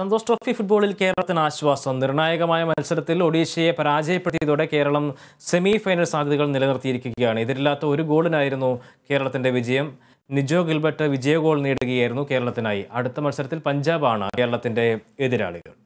Santhosh trophy ഫുട്ബോളിൽ കേരളത്തിന് ആശ്വാസം നിർണായകമായ മത്സരത്തിൽ ഒഡീഷയെ പരാജയപ്പെടുത്തിയതോടെ കേരളം സെമി ഫൈനൽ സാധ്യതകൾ നിലനിർത്തിയിരിക്കുകയാണ് എതിരില്ലാത്ത ഒരു ഗോളിനായിരുന്നു കേരളത്തിന്റെ വിജയം നിജോ ഗിൽബർട്ട് വിജയ ഗോൾ നേടുകയായിരുന്നു കേരളത്തിനായി അടുത്ത മത്സരത്തിൽ പഞ്ചാബാണ് കേരളത്തിന്റെ എതിരാളികൾ